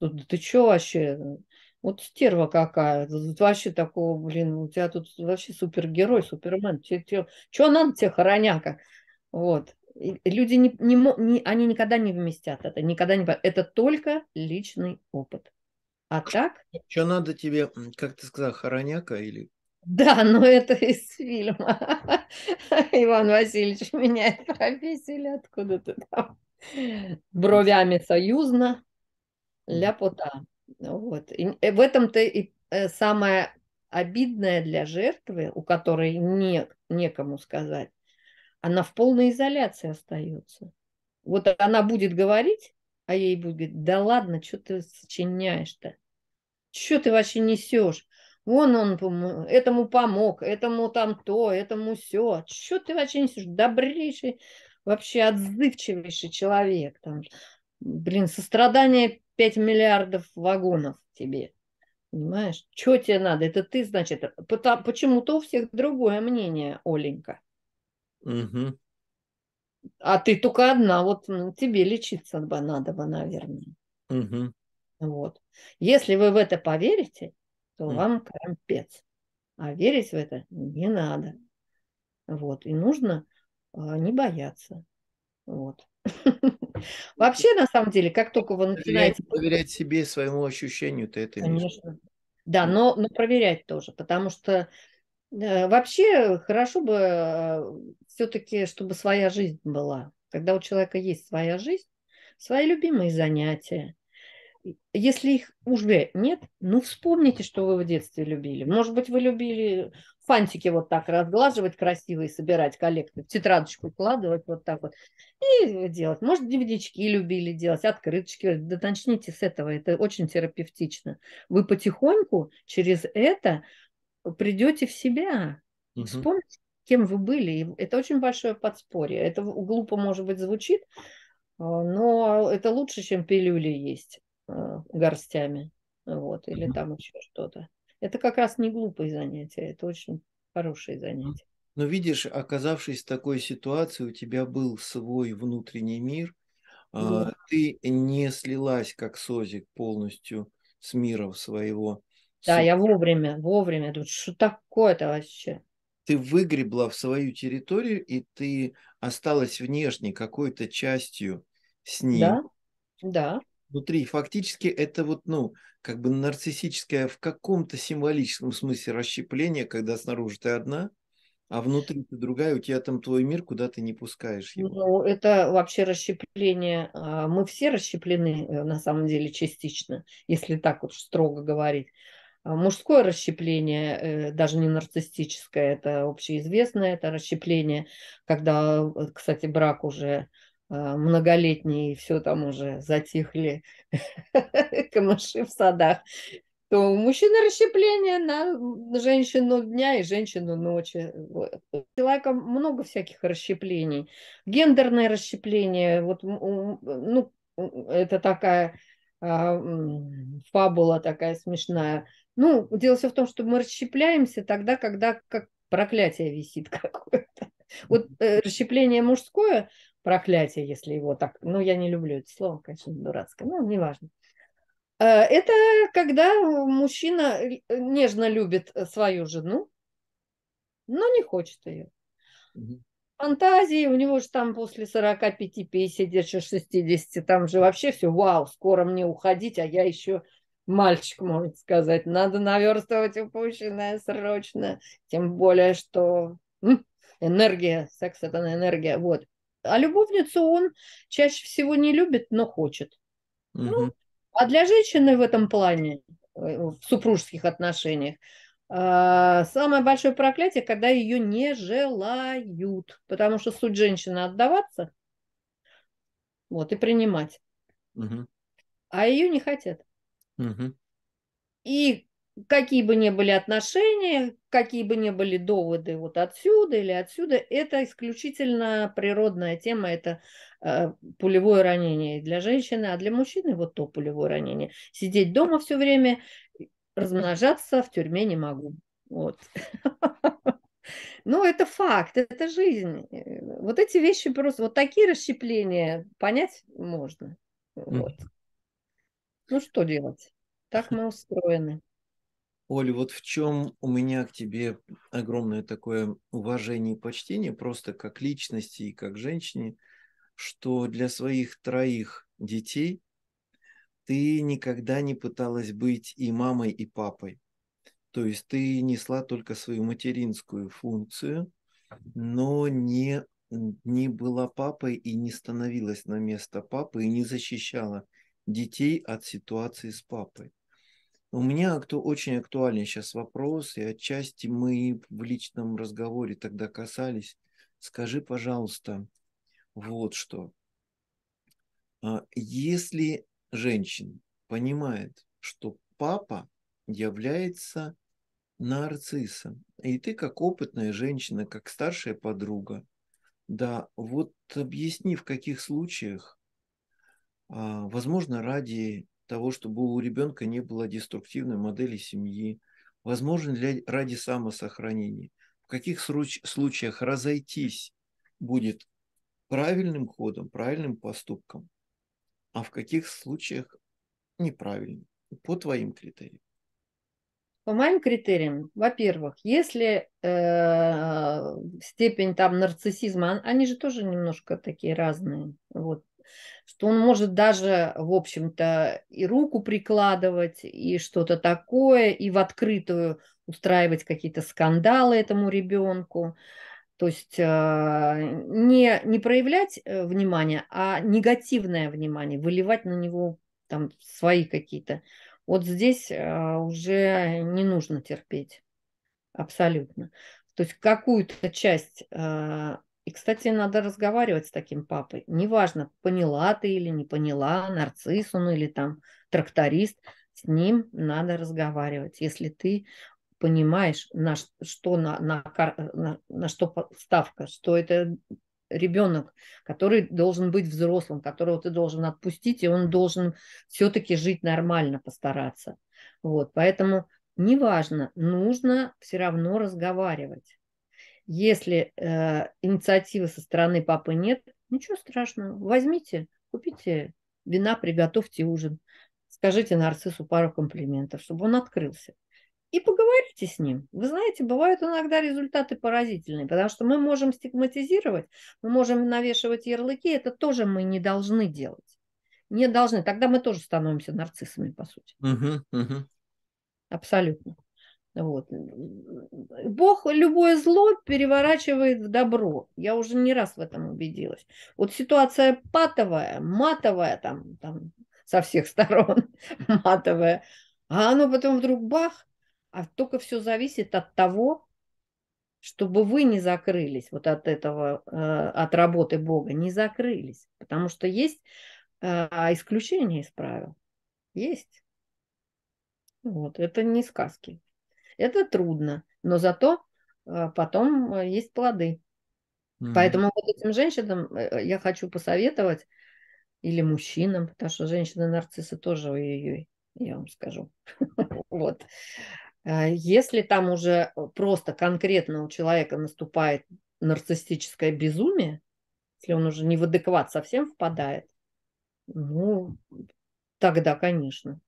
Ты что вообще, э, вот стерва какая. вообще такого, блин, у тебя тут вообще супергерой, супермен. что нам тебе хороняка? Вот. И люди не, не, не, они никогда не вместят это, никогда не. Это только личный опыт. А так? Что надо тебе, как ты сказал, хороняка или? Да, но ну это из фильма. Иван Васильевич меняет профессию или откуда-то там. Бровями союзно, ляпота. Вот. И э, в этом-то и э, самое обидное для жертвы, у которой не, некому сказать, она в полной изоляции остается. Вот она будет говорить, а ей будет да ладно, что ты сочиняешь-то? Что ты вообще несешь? Вон он этому помог, этому там то, этому все. Что ты вообще несешь? Добрейший, вообще отзывчивейший человек. Там. Блин, сострадание 5 миллиардов вагонов тебе. Понимаешь? Что тебе надо? Это ты, значит, почему-то у всех другое мнение, Оленька. Угу. А ты только одна, вот ну, тебе лечиться бы надо бы, наверное. Угу. Вот. Если вы в это поверите, то угу. вам капец. А верить в это не надо. Вот. И нужно а, не бояться. Вот. Вообще, на самом деле, как только вы начинаете... проверять себе, своему ощущению, то это Конечно. Да, но, но проверять тоже, потому что э, вообще хорошо бы э, все-таки, чтобы своя жизнь была. Когда у человека есть своя жизнь, свои любимые занятия, если их уже нет, ну вспомните, что вы в детстве любили. Может быть, вы любили фантики вот так разглаживать красивые, собирать коллекты, в тетрадочку укладывать вот так вот и делать. Может, dvd любили делать, открыточки. Да начните с этого, это очень терапевтично. Вы потихоньку через это придете в себя. Угу. Вспомните, кем вы были. Это очень большое подспорье. Это глупо, может быть, звучит, а, но это лучше, чем пилюли есть. Э, горстями, вот, или там еще что-то. Это как раз не глупые занятия, это очень хорошие занятия. Но видишь, оказавшись в такой ситуации, у тебя был свой внутренний мир, а, да. ты не слилась как созик полностью с миром своего. Да, суда. я вовремя, вовремя. Думаю, что такое-то вообще? Ты выгребла в свою территорию, и ты осталась внешней какой-то частью с ним. Да, да внутри. Фактически это вот, ну, как бы нарциссическое в каком-то символическом смысле расщепление, когда снаружи ты одна, а внутри ты другая, у тебя там твой мир, куда ты не пускаешь его. Ну, это вообще расщепление. А, мы все расщеплены, э, на самом деле, частично, если так вот строго говорить. А, мужское расщепление, э, даже не нарциссическое, это общеизвестное, это расщепление, когда, э, кстати, брак уже а, многолетние, все там уже затихли камыши в садах, то у мужчины расщепление на женщину дня и женщину ночи. У человека много всяких расщеплений. Гендерное расщепление, вот, ну, это такая а, фабула такая смешная. Ну, дело все в том, что мы расщепляемся тогда, когда как проклятие висит какое-то. Вот э, расщепление мужское, проклятие, если его так, ну, я не люблю это слово, конечно, дурацкое, но ну, неважно. Э, это когда мужчина э, нежно любит э, свою жену, но не хочет ее. Фантазии у него же там после 45, 50, 60, там же вообще все, вау, скоро мне уходить, а я еще мальчик, можно сказать, надо наверстывать упущенное срочно, тем более, что энергия, секс это энергия, вот. А любовницу он чаще всего не любит, но хочет. Угу. Ну, а для женщины в этом плане, э, в супружеских отношениях, а, самое большое проклятие, когда ее не желают, потому что суть женщины отдаваться, вот, и принимать. Угу. А ее не хотят. Угу. И какие бы ни были отношения, какие бы ни были доводы вот отсюда или отсюда, это исключительно природная тема, это э, пулевое ранение для женщины, а для мужчины вот то пулевое ранение. Сидеть дома все время, размножаться в тюрьме не могу. Вот. Но это факт, это жизнь. Э, вот эти вещи просто, вот такие расщепления понять можно. Вот. Ну, что делать? Так мы устроены. Оль, вот в чем у меня к тебе огромное такое уважение и почтение, просто как личности и как женщине, что для своих троих детей ты никогда не пыталась быть и мамой, и папой. То есть ты несла только свою материнскую функцию, но не, не была папой и не становилась на место папы, и не защищала детей от ситуации с папой. У меня акту очень актуальный сейчас вопрос, и отчасти мы в личном разговоре тогда касались. Скажи, пожалуйста, вот что. А, если женщина понимает, что папа является нарциссом, и ты как опытная женщина, как старшая подруга, да, вот объясни, в каких случаях, а, возможно, ради того, чтобы у ребенка не было деструктивной модели семьи, возможно ли ради самосохранения. В каких случаях разойтись будет правильным ходом, правильным поступком, а в каких случаях неправильным, по твоим критериям. По моим критериям, во-первых, если э, степень там нарциссизма, а, они же тоже немножко такие разные. Вот что он может даже, в общем-то, и руку прикладывать, и что-то такое, и в открытую устраивать какие-то скандалы этому ребенку. То есть э, не, не проявлять э, внимание, а негативное внимание, выливать на него там свои какие-то. Вот здесь э, уже не нужно терпеть абсолютно. То есть какую-то часть и, кстати, надо разговаривать с таким папой. Неважно, поняла ты или не поняла, нарцисс он или там тракторист, с ним надо разговаривать. Если ты понимаешь, на что, на, на, э, на, на что ставка, что это ребенок, который должен быть взрослым, которого ты должен отпустить, и он должен все-таки жить нормально, постараться. Вот, поэтому неважно, нужно все равно разговаривать. Если э, инициативы со стороны папы нет, ничего страшного, возьмите, купите вина, приготовьте ужин, скажите нарциссу пару комплиментов, чтобы он открылся. И поговорите с ним. Вы знаете, бывают иногда результаты поразительные, потому что мы можем стигматизировать, мы можем навешивать ярлыки, это тоже мы не должны делать. Не должны. Тогда мы тоже становимся нарциссами, по сути. Угу, угу. Абсолютно. Вот. Бог любое зло переворачивает в добро. Я уже не раз в этом убедилась. Вот ситуация патовая, матовая, там, там со всех сторон матовая. А оно потом вдруг бах, а только все зависит от того, чтобы вы не закрылись вот от этого, э, от работы Бога, не закрылись. Потому что есть э, исключения из правил. Есть. Вот, это не сказки. Это трудно, но зато э, потом э, есть плоды. Mm-hmm. Поэтому вот этим женщинам э, я хочу посоветовать, или мужчинам, потому что женщины-нарциссы тоже, ой-ой-ой, я вам скажу. вот. А если там уже просто конкретно у человека наступает нарциссическое безумие, если он уже не в адекват совсем впадает, ну, тогда, конечно.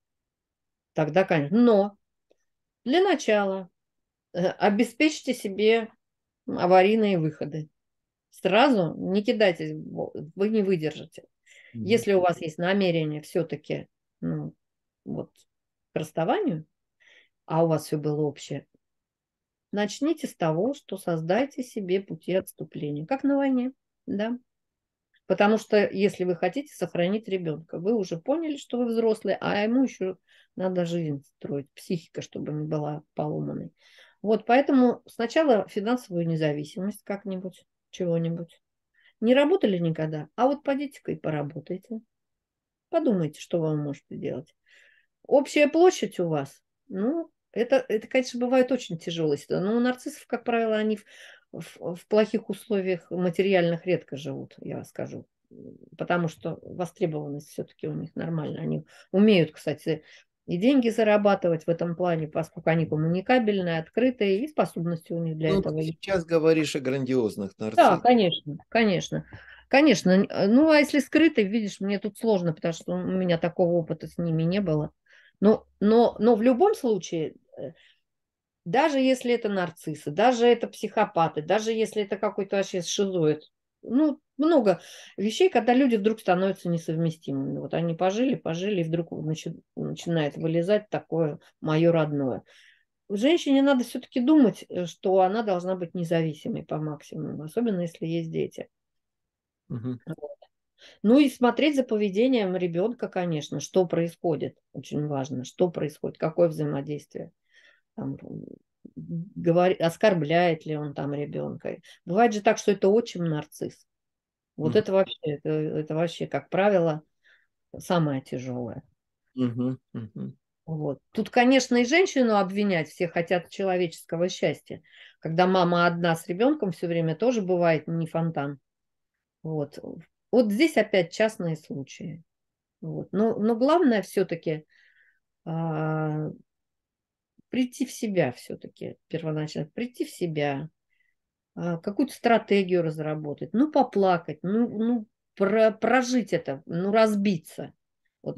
Тогда, конечно. Но для начала э, обеспечьте себе аварийные выходы. Сразу не кидайтесь, вы не выдержите. Mm-hmm. Если у вас есть намерение все-таки ну, вот, к расставанию, а у вас все было общее, начните с того, что создайте себе пути отступления, как на войне, да. Потому что если вы хотите сохранить ребенка, вы уже поняли, что вы взрослый, а ему еще надо жизнь строить, психика, чтобы не была поломанной. Вот поэтому сначала финансовую независимость как-нибудь, чего-нибудь. Не работали никогда, а вот подите-ка и поработайте. Подумайте, что вы можете делать. Общая площадь у вас, ну, это, это, конечно, бывает очень тяжелость, Но у нарциссов, как правило, они в, в плохих условиях материальных редко живут, я скажу. Потому что востребованность все-таки у них нормальная. Они умеют, кстати, и деньги зарабатывать в этом плане, поскольку они коммуникабельные, открытые, и способности у них для ну, этого ты Сейчас говоришь о грандиозных нарциссах. Да, конечно, конечно. Конечно, э, ну а если скрытый, видишь, мне тут сложно, потому что у меня такого опыта с ними не было. Но, но, но в любом случае э, даже если это нарциссы, даже это психопаты, даже если это какой-то вообще шизоид. Ну, много вещей, когда люди вдруг становятся несовместимыми. Вот они пожили, пожили, и вдруг значит, начинает вылезать такое мое родное. Женщине надо все-таки думать, э, что она должна быть независимой по максимуму, особенно если есть дети. Угу. Вот. Ну и смотреть за поведением ребенка, конечно, что происходит, очень важно, что происходит, какое взаимодействие там, говор... оскорбляет ли он там ребенка. Бывает же так, что это отчим нарцисс. Вот mm. это вообще, это, это вообще, как правило, самое тяжелое. Mm-hmm. Mm-hmm. Вот. Тут, конечно, и женщину обвинять все хотят человеческого счастья. Когда мама одна с ребенком все время тоже бывает не фонтан. Вот. Вот здесь опять частные случаи. Вот. Но, но главное все-таки а, прийти в себя все-таки первоначально, прийти в себя, а, какую-то стратегию разработать, ну, поплакать, ну, ну про, прожить это, ну, разбиться. Вот,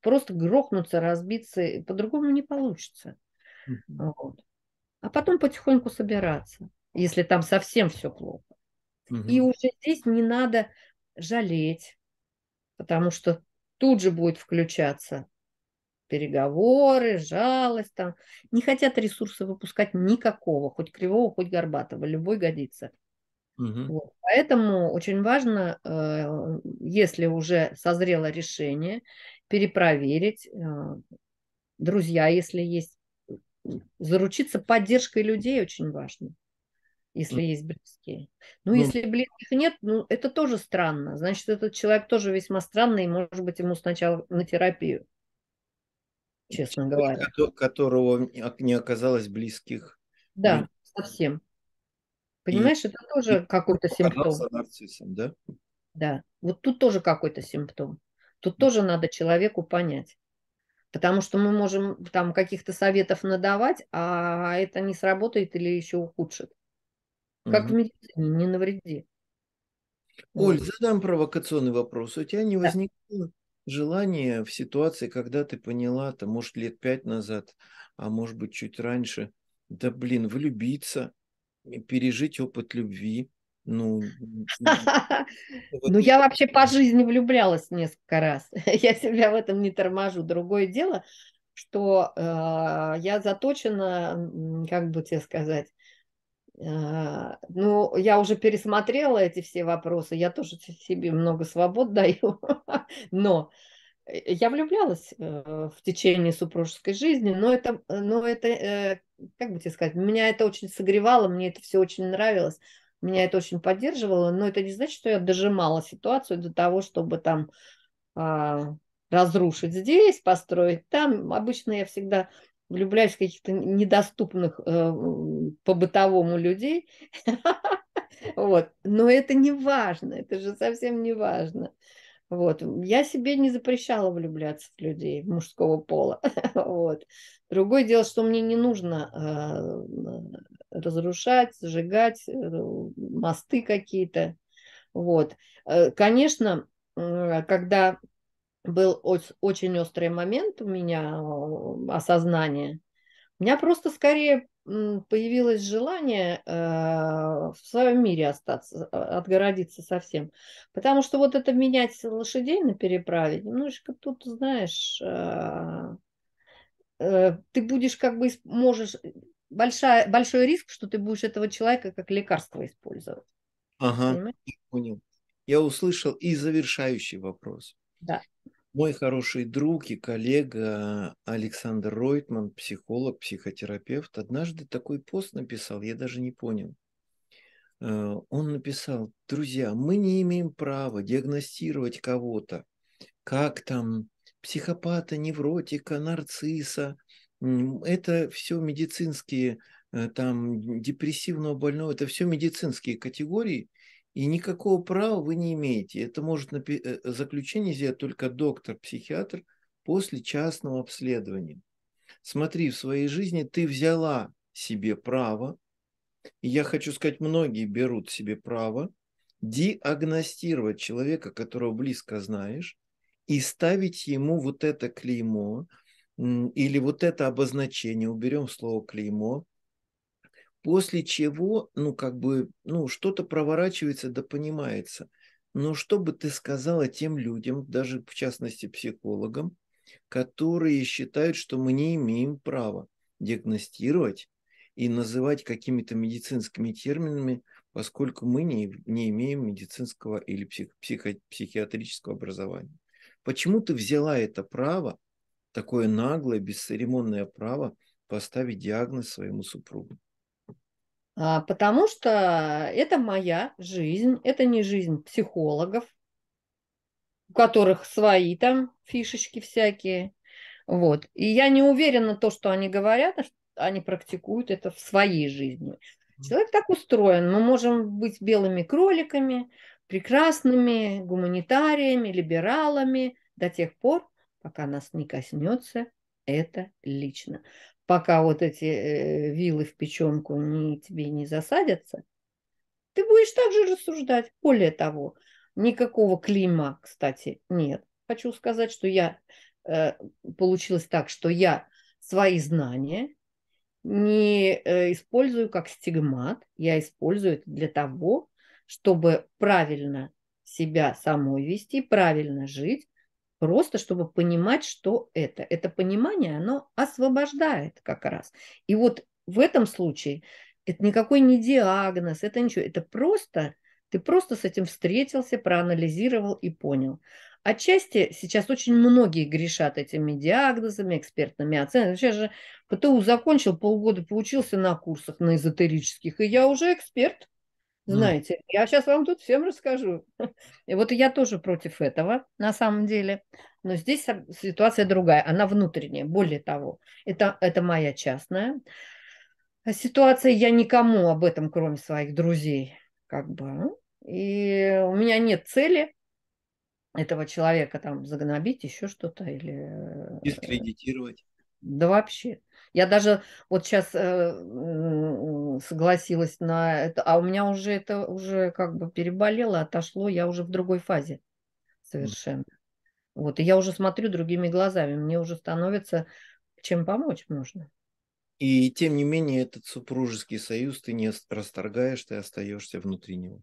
просто грохнуться, разбиться, по-другому не получится. Mm-hmm. Вот. А потом потихоньку собираться, если там совсем все плохо. Mm-hmm. И уже здесь не надо жалеть, потому что тут же будет включаться переговоры, жалость там. Не хотят ресурсы выпускать никакого, хоть кривого, хоть горбатого, любой годится. Угу. Вот. Поэтому очень важно, э, если уже созрело решение, перепроверить, э, друзья, если есть, заручиться поддержкой людей очень важно если есть близкие. Ну, ну, если близких нет, ну, это тоже странно. Значит, этот человек тоже весьма странный, и, может быть, ему сначала на терапию честно говоря. Которого не оказалось близких. Да, совсем. Понимаешь, и, это тоже какой-то симптом. Нарциссом, да? Да. Вот тут тоже какой-то симптом. Тут тоже надо человеку понять. Потому что мы можем там каких-то советов надавать, а это не сработает или еще ухудшит. Как угу. в медицине, не навреди. Оль, задам провокационный вопрос. У тебя не да. возникло желание в ситуации, когда ты поняла, там, может, лет пять назад, а может быть, чуть раньше, да, блин, влюбиться, пережить опыт любви. Ну, ну я вообще по жизни влюблялась несколько раз. Я себя в этом не торможу. Другое дело, что э, я заточена, как бы тебе сказать, а, ну, я уже пересмотрела эти все вопросы, я тоже себе много свобод даю, но э, я влюблялась э, в течение супружеской жизни, но это, но это, э, как бы тебе сказать, меня это очень согревало, мне это все очень нравилось, меня это очень поддерживало, но это не значит, что я дожимала ситуацию до того, чтобы там а, разрушить здесь, построить там. Обычно я всегда влюбляюсь в каких-то недоступных э, по-бытовому людей. Вот. Но это не важно, это же совсем не важно. Вот. Я себе не запрещала влюбляться в людей мужского пола. Вот. Другое дело, что мне не нужно э, разрушать, сжигать э, мосты какие-то. Вот. Э, конечно, когда был очень острый момент у меня э, осознания. У меня просто скорее появилось желание э, в своем мире остаться, а, отгородиться совсем. Потому что вот это менять лошадей на переправе, немножечко тут, знаешь, э, ты будешь как бы, можешь, большая, большой риск, что ты будешь этого человека как лекарство использовать. Ага, Понимаешь? понял. Я услышал и завершающий вопрос. Да. Мой хороший друг и коллега Александр Ройтман, психолог, психотерапевт, однажды такой пост написал, я даже не понял. Э, он написал, друзья, мы не имеем права диагностировать кого-то, как там психопата, невротика, нарцисса. Это все медицинские, э, там, депрессивного больного, это все медицинские категории – и никакого права вы не имеете. Это может э, э, заключение сделать только доктор-психиатр после частного обследования. Смотри, в своей жизни ты взяла себе право, и я хочу сказать, многие берут себе право диагностировать человека, которого близко знаешь, и ставить ему вот это клеймо или вот это обозначение, уберем слово клеймо, после чего, ну, как бы, ну, что-то проворачивается да понимается. Но что бы ты сказала тем людям, даже в частности психологам, которые считают, что мы не имеем права диагностировать и называть какими-то медицинскими терминами, поскольку мы не, не имеем медицинского или псих, психо, психиатрического образования. Почему ты взяла это право, такое наглое, бесцеремонное право, поставить диагноз своему супругу? А, потому что это моя жизнь, это не жизнь психологов, у которых свои там фишечки всякие. Вот. И я не уверена, то, что они говорят, а они практикуют это в своей жизни. Человек так устроен. Мы можем быть белыми кроликами, прекрасными гуманитариями, либералами до тех пор, пока нас не коснется это лично пока вот эти э, вилы в печенку не, тебе не засадятся, ты будешь так же рассуждать. Более того, никакого клима, кстати, нет. Хочу сказать, что я э, получилось так, что я свои знания не э, использую как стигмат, я использую это для того, чтобы правильно себя самой вести, правильно жить, Просто чтобы понимать, что это. Это понимание, оно освобождает как раз. И вот в этом случае это никакой не диагноз, это ничего. Это просто, ты просто с этим встретился, проанализировал и понял. Отчасти сейчас очень многие грешат этими диагнозами, экспертными оценками. Сейчас же ПТУ закончил, полгода поучился на курсах, на эзотерических, и я уже эксперт. Знаете, mm. я сейчас вам тут всем расскажу. И вот я тоже против этого, на самом деле. Но здесь ситуация другая, она внутренняя. Более того, это, это моя частная ситуация. Я никому об этом, кроме своих друзей, как бы. И у меня нет цели этого человека там загнобить, еще что-то или... Э, Дискредитировать. Да вообще. Я даже вот сейчас э, согласилась на это, а у меня уже это уже как бы переболело, отошло, я уже в другой фазе совершенно. Вот, и я уже смотрю другими глазами, мне уже становится, чем помочь можно. И тем не менее этот супружеский союз ты не расторгаешь, ты остаешься внутри него.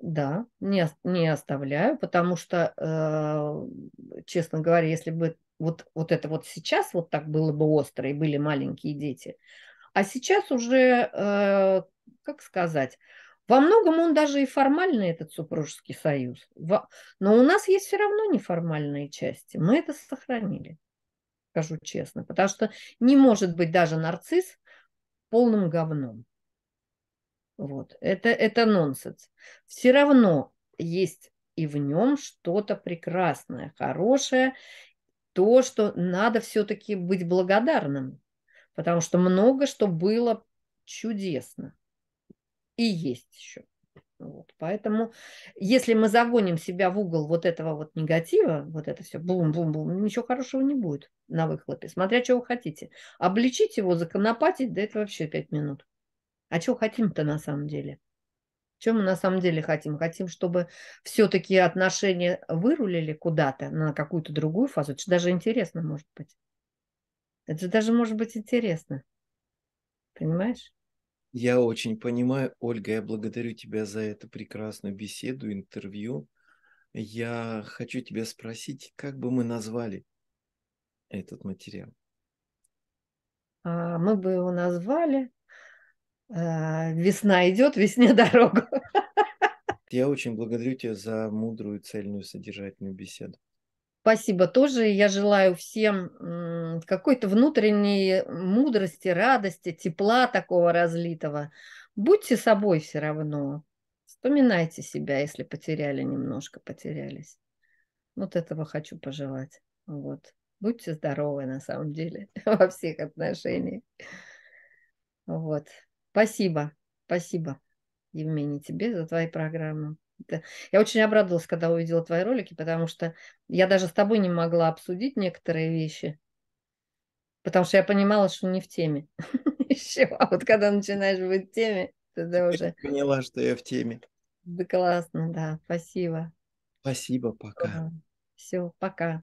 Да, не, не оставляю, потому что, э, честно говоря, если бы вот, вот это вот сейчас вот так было бы остро, и были маленькие дети. А сейчас уже, э, как сказать, во многом он даже и формальный, этот супружеский союз. Но у нас есть все равно неформальные части. Мы это сохранили, скажу честно. Потому что не может быть даже нарцисс полным говном. Вот. Это, это нонсенс. Все равно есть и в нем что-то прекрасное, хорошее, то, что надо все-таки быть благодарным, потому что много что было чудесно и есть еще. Вот. Поэтому, если мы загоним себя в угол вот этого вот негатива, вот это все бум-бум-бум, ничего хорошего не будет на выхлопе, смотря чего вы хотите. Обличить его, законопатить, да это вообще пять минут. А чего хотим-то на самом деле? Чем мы на самом деле хотим? Хотим, чтобы все-таки отношения вырулили куда-то на какую-то другую фазу. Это же даже интересно, может быть. Это же даже может быть интересно. Понимаешь? Я очень понимаю, Ольга, я благодарю тебя за эту прекрасную беседу, интервью. Я хочу тебя спросить, как бы мы назвали этот материал? А мы бы его назвали Э, весна идет, весне дорогу. Я очень благодарю тебя за мудрую, цельную, содержательную беседу. Спасибо тоже. Я желаю всем какой-то внутренней мудрости, радости, тепла такого разлитого. Будьте собой все равно. Вспоминайте себя, если потеряли немножко, потерялись. Вот этого хочу пожелать. Вот. Будьте здоровы на самом деле во всех отношениях. Вот. Спасибо, спасибо, Евгений, тебе за твои программы. Я очень обрадовалась, когда увидела твои ролики, потому что я даже с тобой не могла обсудить некоторые вещи, потому что я понимала, что не в теме. Еще, а вот когда начинаешь быть в теме, тогда уже... Поняла, что я в теме. Да классно, да, спасибо. Спасибо, пока. Все, пока.